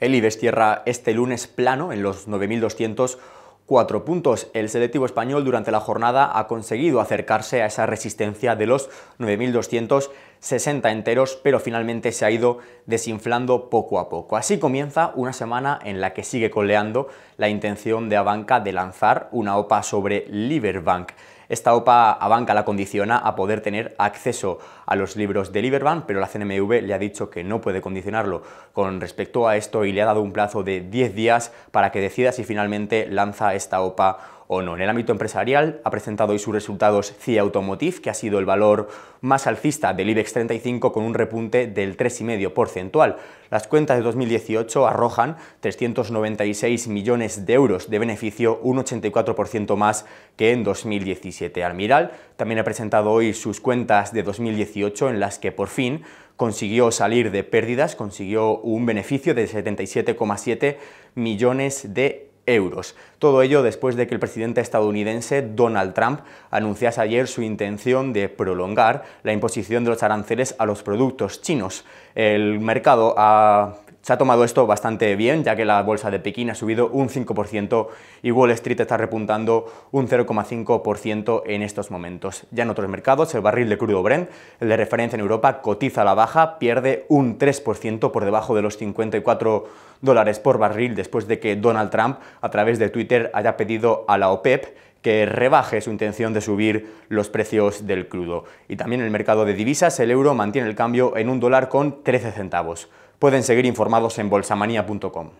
El IBEX cierra este lunes plano en los 9.204 puntos. El selectivo español durante la jornada ha conseguido acercarse a esa resistencia de los 9.260 enteros, pero finalmente se ha ido desinflando poco a poco. Así comienza una semana en la que sigue coleando la intención de Abanca de lanzar una OPA sobre Liberbank. Esta OPA a banca la condiciona a poder tener acceso a los libros de Liberman, pero la CNMV le ha dicho que no puede condicionarlo con respecto a esto y le ha dado un plazo de 10 días para que decida si finalmente lanza esta OPA o no. En el ámbito empresarial ha presentado hoy sus resultados CIA Automotive, que ha sido el valor más alcista del IBEX 35 con un repunte del 3,5 porcentual. Las cuentas de 2018 arrojan 396 millones de euros de beneficio, un 84% más que en 2017. Almiral también ha presentado hoy sus cuentas de 2018 en las que por fin consiguió salir de pérdidas, consiguió un beneficio de 77,7 millones de euros. Todo ello después de que el presidente estadounidense Donald Trump anunciase ayer su intención de prolongar la imposición de los aranceles a los productos chinos. El mercado ha se ha tomado esto bastante bien, ya que la bolsa de Pekín ha subido un 5% y Wall Street está repuntando un 0,5% en estos momentos. Ya en otros mercados, el barril de crudo Brent, el de referencia en Europa, cotiza a la baja, pierde un 3% por debajo de los 54 dólares por barril después de que Donald Trump, a través de Twitter, haya pedido a la OPEP que rebaje su intención de subir los precios del crudo. Y también en el mercado de divisas, el euro mantiene el cambio en un dólar con 13 centavos. Pueden seguir informados en bolsamanía.com.